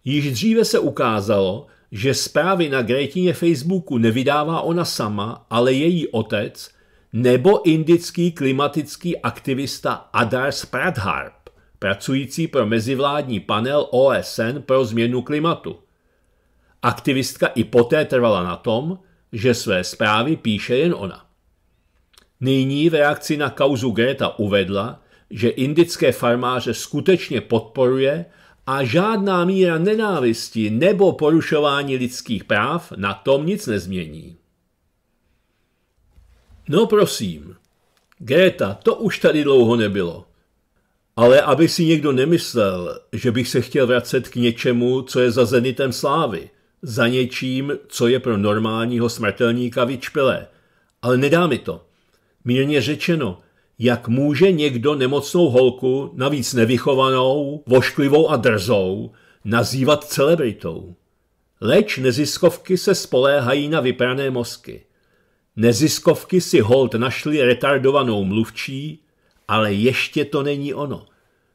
Již dříve se ukázalo, že zprávy na Grétině Facebooku nevydává ona sama, ale její otec nebo indický klimatický aktivista Adar Spradharp, pracující pro mezivládní panel OSN pro změnu klimatu. Aktivistka i poté trvala na tom, že své zprávy píše jen ona. Nyní v reakci na kauzu Greta uvedla, že indické farmáře skutečně podporuje a žádná míra nenávisti nebo porušování lidských práv na tom nic nezmění. No prosím, Greta, to už tady dlouho nebylo. Ale aby si někdo nemyslel, že bych se chtěl vracet k něčemu, co je za zenitem slávy, za něčím, co je pro normálního smrtelníka vyčpilé. Ale nedá mi to. Mírně řečeno, jak může někdo nemocnou holku, navíc nevychovanou, vošklivou a drzou, nazývat celebritou? Leč neziskovky se spoléhají na vyprané mozky. Neziskovky si hold našli retardovanou mluvčí, ale ještě to není ono.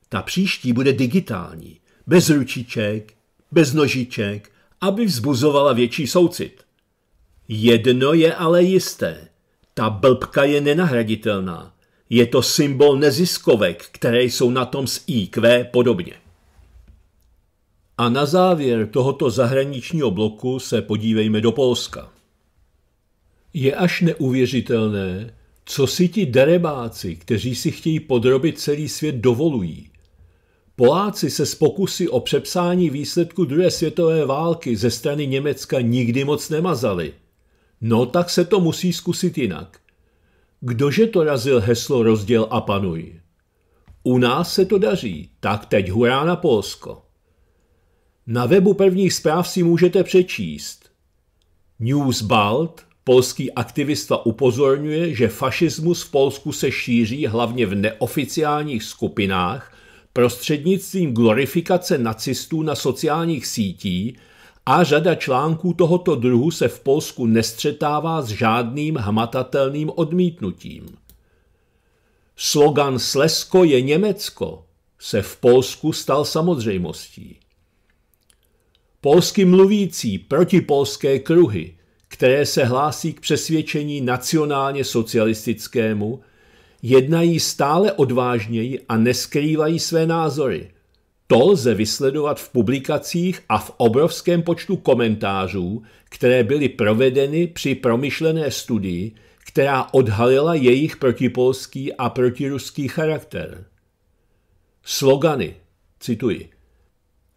Ta příští bude digitální, bez ručiček, bez nožiček, aby vzbuzovala větší soucit. Jedno je ale jisté. Ta blbka je nenahraditelná. Je to symbol neziskovek, které jsou na tom s IQ podobně. A na závěr tohoto zahraničního bloku se podívejme do Polska. Je až neuvěřitelné, co si ti darebáci, kteří si chtějí podrobit celý svět, dovolují. Poláci se z pokusy o přepsání výsledku druhé světové války ze strany Německa nikdy moc nemazali. No tak se to musí zkusit jinak. Kdože to razil heslo rozděl a panuj? U nás se to daří, tak teď hurá na Polsko. Na webu prvních zpráv si můžete přečíst. News Balt, polský aktivista, upozorňuje, že fašismus v Polsku se šíří hlavně v neoficiálních skupinách prostřednictvím glorifikace nacistů na sociálních sítích a řada článků tohoto druhu se v Polsku nestřetává s žádným hmatatelným odmítnutím. Slogan Slesko je Německo se v Polsku stal samozřejmostí. Polsky mluvící protipolské kruhy, které se hlásí k přesvědčení nacionálně socialistickému, jednají stále odvážněji a neskrývají své názory – to lze vysledovat v publikacích a v obrovském počtu komentářů, které byly provedeny při promyšlené studii, která odhalila jejich protipolský a protiruský charakter. Slogany, cituji,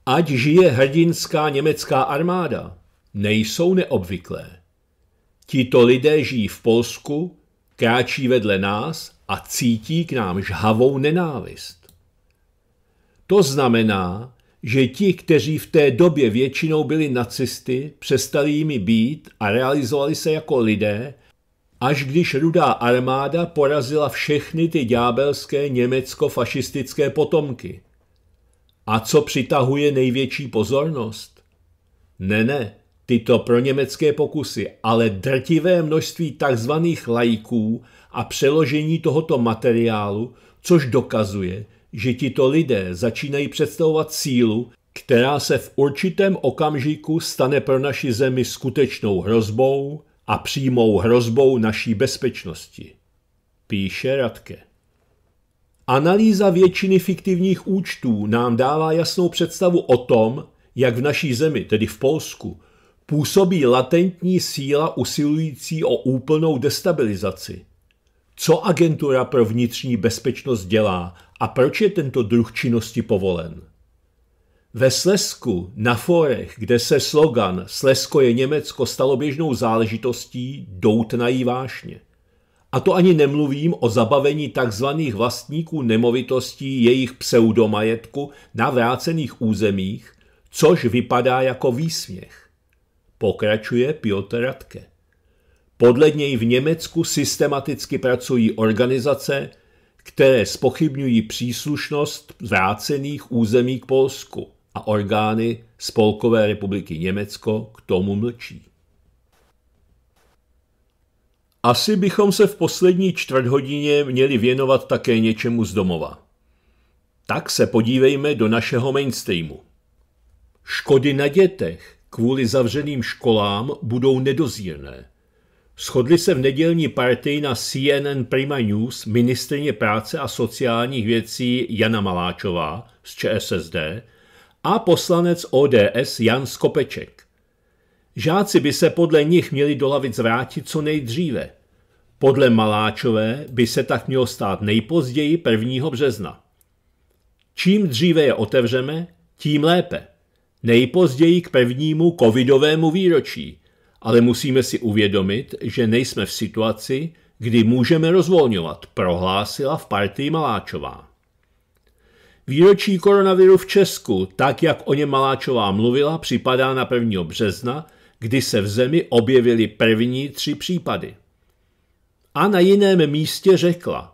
Ať žije hrdinská německá armáda, nejsou neobvyklé. Tito lidé žijí v Polsku, kráčí vedle nás a cítí k nám žhavou nenávist. To znamená, že ti, kteří v té době většinou byli nacisty, přestali jimi být a realizovali se jako lidé, až když rudá armáda porazila všechny ty ďábelské německo-fašistické potomky. A co přitahuje největší pozornost? Ne, ne, tyto proněmecké pokusy, ale drtivé množství takzvaných lajků a přeložení tohoto materiálu, což dokazuje, že tito lidé začínají představovat sílu, která se v určitém okamžiku stane pro naši zemi skutečnou hrozbou a přímou hrozbou naší bezpečnosti. Píše Radke. Analýza většiny fiktivních účtů nám dává jasnou představu o tom, jak v naší zemi, tedy v Polsku, působí latentní síla usilující o úplnou destabilizaci – co agentura pro vnitřní bezpečnost dělá a proč je tento druh činnosti povolen. Ve Slesku, na fórech, kde se slogan Slesko je Německo stalo běžnou záležitostí, doutnají vášně. A to ani nemluvím o zabavení tzv. vlastníků nemovitostí jejich pseudomajetku na vrácených územích, což vypadá jako výsměch. Pokračuje Piotr Radke. Podle něj v Německu systematicky pracují organizace, které spochybňují příslušnost vrácených území k Polsku a orgány Spolkové republiky Německo k tomu mlčí. Asi bychom se v poslední čtvrthodině měli věnovat také něčemu z domova. Tak se podívejme do našeho mainstreamu. Škody na dětech kvůli zavřeným školám budou nedozírné. Shodli se v nedělní partii na CNN Prima News ministrně práce a sociálních věcí Jana Maláčová z ČSSD a poslanec ODS Jan Skopeček. Žáci by se podle nich měli do lavic vrátit co nejdříve. Podle Maláčové by se tak mělo stát nejpozději 1. března. Čím dříve je otevřeme, tím lépe. Nejpozději k prvnímu covidovému výročí – ale musíme si uvědomit, že nejsme v situaci, kdy můžeme rozvolňovat, prohlásila v partii Maláčová. Výročí koronaviru v Česku, tak jak o něm Maláčová mluvila, připadá na 1. března, kdy se v zemi objevily první tři případy. A na jiném místě řekla,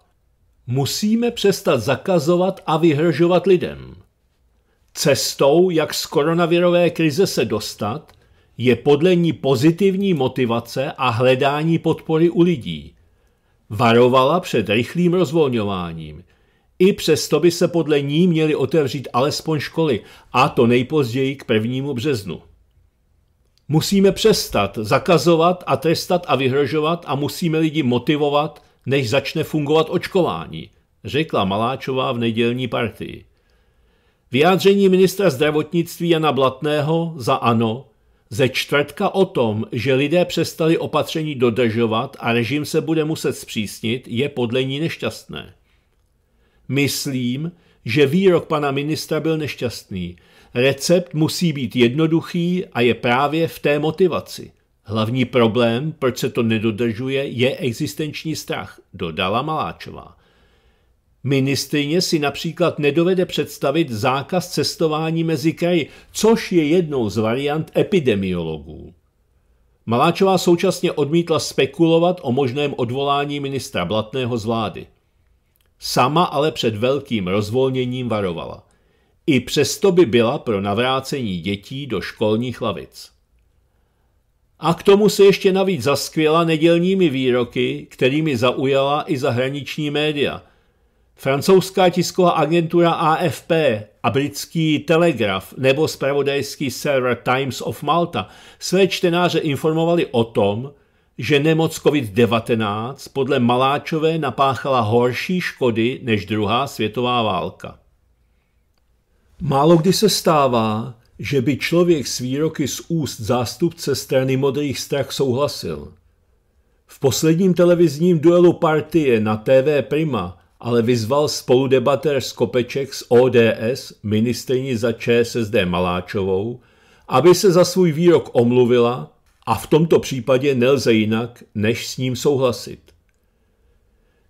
musíme přestat zakazovat a vyhrožovat lidem. Cestou, jak z koronavirové krize se dostat, je podle ní pozitivní motivace a hledání podpory u lidí. Varovala před rychlým rozvolňováním. I přesto by se podle ní měly otevřít alespoň školy, a to nejpozději k 1. březnu. Musíme přestat zakazovat a trestat a vyhrožovat a musíme lidi motivovat, než začne fungovat očkování, řekla Maláčová v nedělní partii. Vyjádření ministra zdravotnictví Jana Blatného za ANO ze čtvrtka o tom, že lidé přestali opatření dodržovat a režim se bude muset zpřísnit, je podle ní nešťastné. Myslím, že výrok pana ministra byl nešťastný. Recept musí být jednoduchý a je právě v té motivaci. Hlavní problém, proč se to nedodržuje, je existenční strach, dodala Maláčová. Ministrině si například nedovede představit zákaz cestování mezi kraji, což je jednou z variant epidemiologů. Maláčová současně odmítla spekulovat o možném odvolání ministra Blatného z vlády. Sama ale před velkým rozvolněním varovala. I přesto by byla pro navrácení dětí do školních lavic. A k tomu se ještě navíc zaskvěla nedělními výroky, kterými zaujala i zahraniční média – Francouzská tisková agentura AFP a britský Telegraph nebo spravodajský server Times of Malta své čtenáře informovali o tom, že nemoc COVID-19 podle Maláčové napáchala horší škody než druhá světová válka. Málo kdy se stává, že by člověk s výroky z úst zástupce strany Modrých strach souhlasil. V posledním televizním duelu partie na TV Prima ale vyzval spoludebatér z Kopeček z ODS, ministrní za ČSSD Maláčovou, aby se za svůj výrok omluvila a v tomto případě nelze jinak, než s ním souhlasit.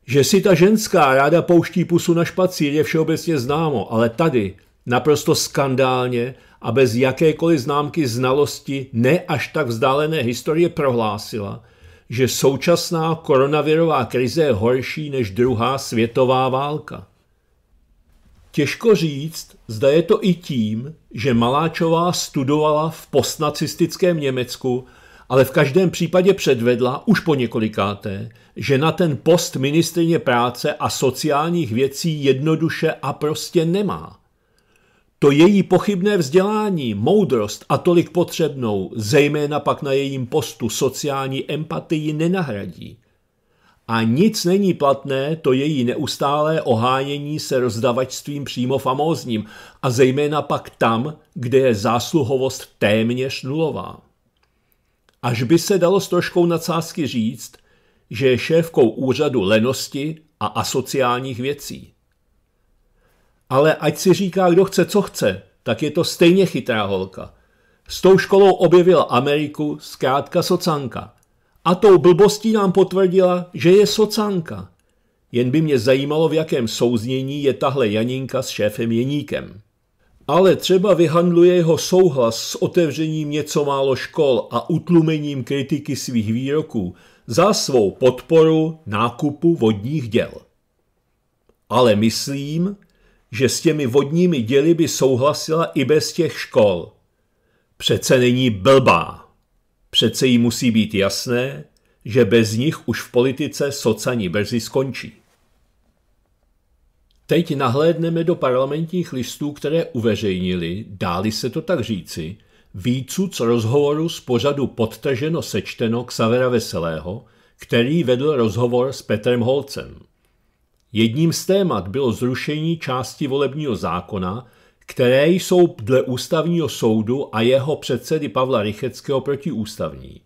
Že si ta ženská ráda pouští pusu na špacír je všeobecně známo, ale tady naprosto skandálně a bez jakékoliv známky znalosti ne až tak vzdálené historie prohlásila, že současná koronavirová krize je horší než druhá světová válka. Těžko říct, zda je to i tím, že Maláčová studovala v postnacistickém Německu, ale v každém případě předvedla, už po několikáté, že na ten post ministrině práce a sociálních věcí jednoduše a prostě nemá. To její pochybné vzdělání, moudrost a tolik potřebnou, zejména pak na jejím postu sociální empatii nenahradí. A nic není platné, to její neustálé ohánění se rozdavačstvím přímo famózním a zejména pak tam, kde je zásluhovost téměř nulová. Až by se dalo s troškou nadsázky říct, že je šéfkou úřadu lenosti a asociálních věcí ale ať si říká, kdo chce, co chce, tak je to stejně chytrá holka. S tou školou objevila Ameriku, zkrátka socanka. A tou blbostí nám potvrdila, že je socanka. Jen by mě zajímalo, v jakém souznění je tahle Janinka s šéfem Jeníkem. Ale třeba vyhandluje jeho souhlas s otevřením něco málo škol a utlumením kritiky svých výroků za svou podporu nákupu vodních děl. Ale myslím, že s těmi vodními děly by souhlasila i bez těch škol. Přece není blbá. Přece jí musí být jasné, že bez nich už v politice socani brzy skončí. Teď nahlédneme do parlamentních listů, které uveřejnili, dáli se to tak říci, výcuc rozhovoru z pořadu podtaženo sečteno Xavera Veselého, který vedl rozhovor s Petrem Holcem. Jedním z témat bylo zrušení části volebního zákona, které jsou dle ústavního soudu a jeho předsedy Pavla Rycheckého protiústavní.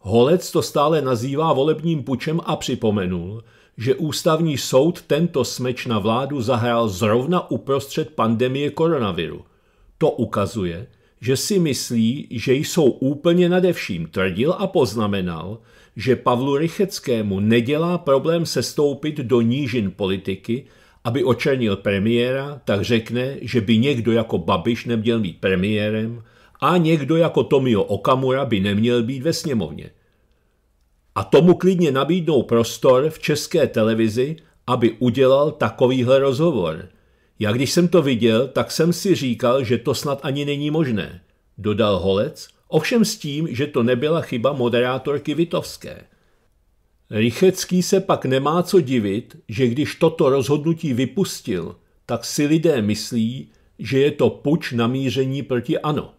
Holec to stále nazývá volebním pučem a připomenul, že ústavní soud tento smeč na vládu zahrál zrovna uprostřed pandemie koronaviru. To ukazuje, že si myslí, že jsou úplně nade vším, tvrdil a poznamenal, že Pavlu Rycheckému nedělá problém se stoupit do nížin politiky, aby očernil premiéra, tak řekne, že by někdo jako Babiš neměl být premiérem a někdo jako Tomio Okamura by neměl být ve sněmovně. A tomu klidně nabídnou prostor v české televizi, aby udělal takovýhle rozhovor. Já když jsem to viděl, tak jsem si říkal, že to snad ani není možné, dodal Holec Ovšem s tím, že to nebyla chyba moderátorky Vitovské. Rychecký se pak nemá co divit, že když toto rozhodnutí vypustil, tak si lidé myslí, že je to puč namíření proti ANO.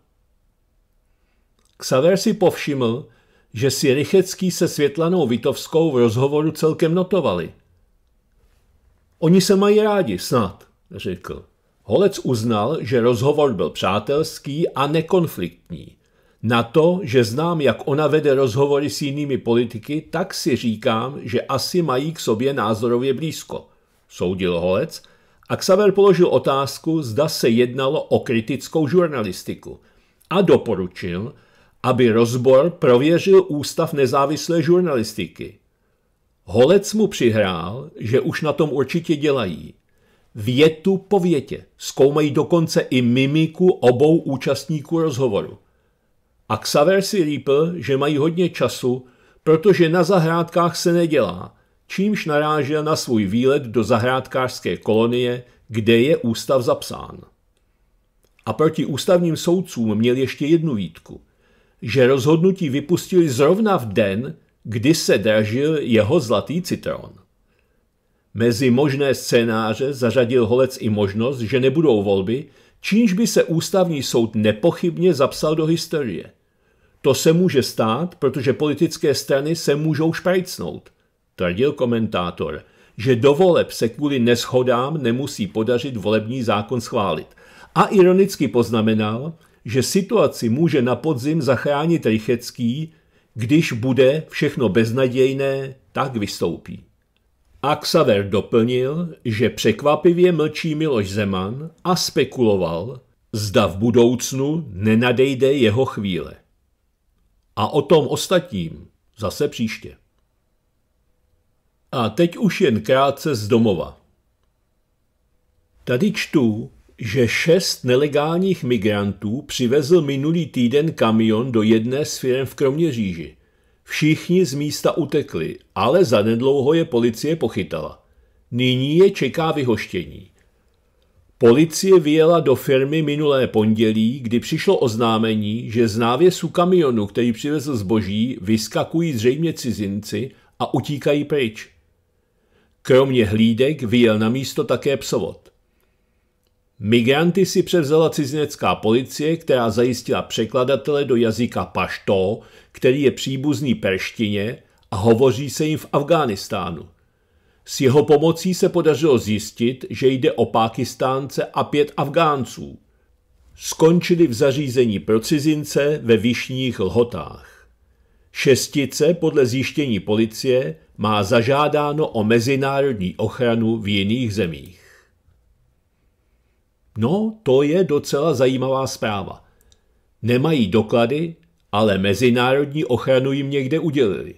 Xaver si povšiml, že si Rychecký se Světlanou Vitovskou v rozhovoru celkem notovali. Oni se mají rádi, snad, řekl. Holec uznal, že rozhovor byl přátelský a nekonfliktní. Na to, že znám, jak ona vede rozhovory s jinými politiky, tak si říkám, že asi mají k sobě názorově blízko, soudil Holec a Xaver položil otázku, zda se jednalo o kritickou žurnalistiku a doporučil, aby rozbor prověřil Ústav nezávislé žurnalistiky. Holec mu přihrál, že už na tom určitě dělají. Větu po větě zkoumají dokonce i mimiku obou účastníků rozhovoru. A Xaver si lípl, že mají hodně času, protože na zahrádkách se nedělá, čímž narážel na svůj výlet do zahrádkářské kolonie, kde je ústav zapsán. A proti ústavním soudcům měl ještě jednu výtku, že rozhodnutí vypustili zrovna v den, kdy se dražil jeho zlatý citron. Mezi možné scénáře zařadil Holec i možnost, že nebudou volby, čímž by se ústavní soud nepochybně zapsal do historie. To se může stát, protože politické strany se můžou šprajcnout, tvrdil komentátor, že do voleb se kvůli neschodám nemusí podařit volební zákon schválit. A ironicky poznamenal, že situaci může na podzim zachránit Rychecký, když bude všechno beznadějné, tak vystoupí. A Xaver doplnil, že překvapivě mlčí Miloš Zeman a spekuloval, zda v budoucnu nenadejde jeho chvíle. A o tom ostatním zase příště. A teď už jen krátce z domova. Tady čtu, že šest nelegálních migrantů přivezl minulý týden kamion do jedné z firm v Kroměříži. Všichni z místa utekli, ale zanedlouho je policie pochytala. Nyní je čeká vyhoštění. Policie vyjela do firmy minulé pondělí, kdy přišlo oznámení, že z návěsu kamionu, který přivezl zboží, vyskakují zřejmě cizinci a utíkají pryč. Kromě hlídek vyjel na místo také psovod. Migranty si převzala cizinecká policie, která zajistila překladatele do jazyka pašto, který je příbuzný perštině a hovoří se jim v Afghánistánu. S jeho pomocí se podařilo zjistit, že jde o Pákistánce a pět Afgánců. Skončili v zařízení pro cizince ve Vyšních lhotách. Šestice podle zjištění policie má zažádáno o mezinárodní ochranu v jiných zemích. No, to je docela zajímavá zpráva. Nemají doklady, ale mezinárodní ochranu jim někde udělili.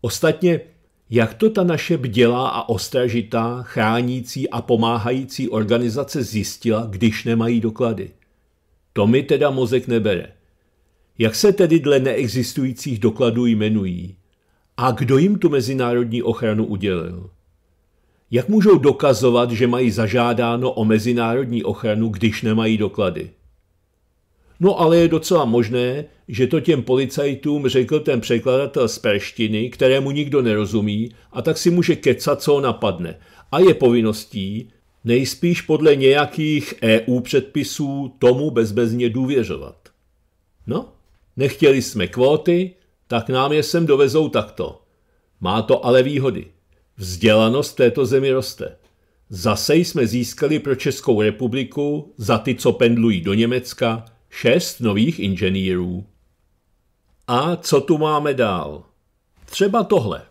Ostatně jak to ta naše bdělá a ostražitá, chránící a pomáhající organizace zjistila, když nemají doklady? To mi teda mozek nebere. Jak se tedy dle neexistujících dokladů jmenují? A kdo jim tu mezinárodní ochranu udělil? Jak můžou dokazovat, že mají zažádáno o mezinárodní ochranu, když nemají doklady? No ale je docela možné, že to těm policajtům řekl ten překladatel z perštiny, kterému nikdo nerozumí a tak si může kecat, co ho napadne. A je povinností, nejspíš podle nějakých EU předpisů, tomu bezbezně důvěřovat. No, nechtěli jsme kvóty, tak nám je sem dovezou takto. Má to ale výhody. Vzdělanost této zemi roste. Zase jsme získali pro Českou republiku, za ty, co pendlují do Německa, šest nových inženýrů. A co tu máme dál? Třeba tohle.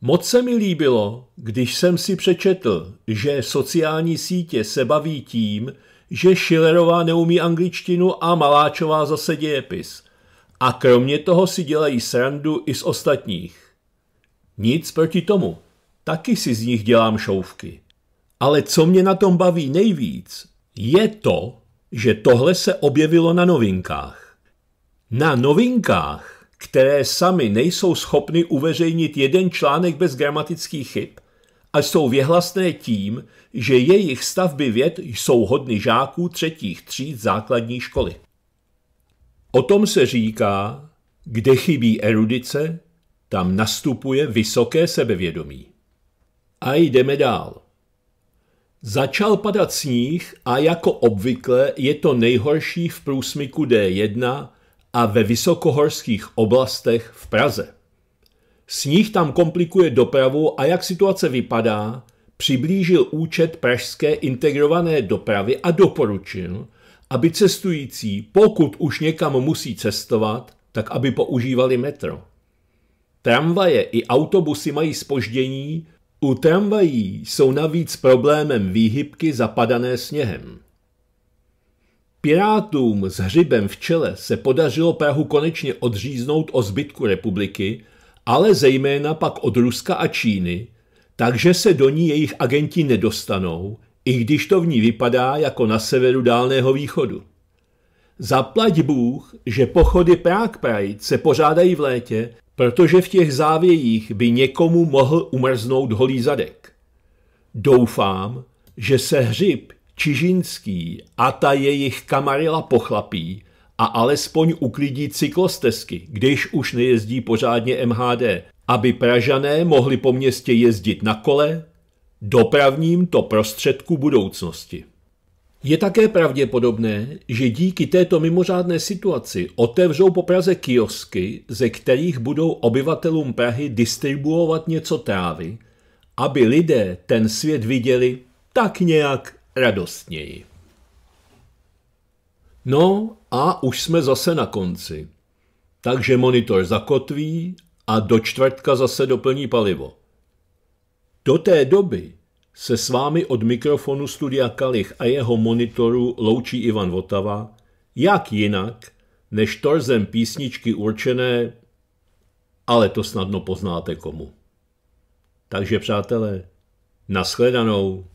Moc se mi líbilo, když jsem si přečetl, že sociální sítě se baví tím, že Schillerová neumí angličtinu a Maláčová zase dějepis. A kromě toho si dělají srandu i z ostatních. Nic proti tomu. Taky si z nich dělám šouvky. Ale co mě na tom baví nejvíc, je to, že tohle se objevilo na novinkách. Na novinkách, které sami nejsou schopny uveřejnit jeden článek bez gramatických chyb a jsou věhlasné tím, že jejich stavby věd jsou hodny žáků třetích tříd základní školy. O tom se říká, kde chybí erudice, tam nastupuje vysoké sebevědomí. A jdeme dál. Začal padat sníh a jako obvykle je to nejhorší v průsmyku D1 a ve vysokohorských oblastech v Praze. Sníh tam komplikuje dopravu a jak situace vypadá, přiblížil účet pražské integrované dopravy a doporučil, aby cestující, pokud už někam musí cestovat, tak aby používali metro. Tramvaje i autobusy mají spoždění, u tramvají jsou navíc problémem výhybky zapadané sněhem. Pirátům s hřibem v čele se podařilo Prahu konečně odříznout o zbytku republiky, ale zejména pak od Ruska a Číny, takže se do ní jejich agenti nedostanou, i když to v ní vypadá jako na severu Dálného východu. Zaplať Bůh, že pochody Prague Pride se pořádají v létě, protože v těch závějích by někomu mohl umrznout holý zadek. Doufám, že se hřib Čižinský a ta jejich kamarila pochlapí a alespoň uklidí cyklostezky, když už nejezdí pořádně MHD, aby Pražané mohli po městě jezdit na kole, dopravním to prostředku budoucnosti. Je také pravděpodobné, že díky této mimořádné situaci otevřou po Praze kiosky, ze kterých budou obyvatelům Prahy distribuovat něco trávy, aby lidé ten svět viděli tak nějak radostněji. No a už jsme zase na konci. Takže monitor zakotví a do čtvrtka zase doplní palivo. Do té doby se s vámi od mikrofonu studia Kalich a jeho monitoru loučí Ivan Votava. Jak jinak, než torzem písničky určené, ale to snadno poznáte komu. Takže přátelé, nashledanou.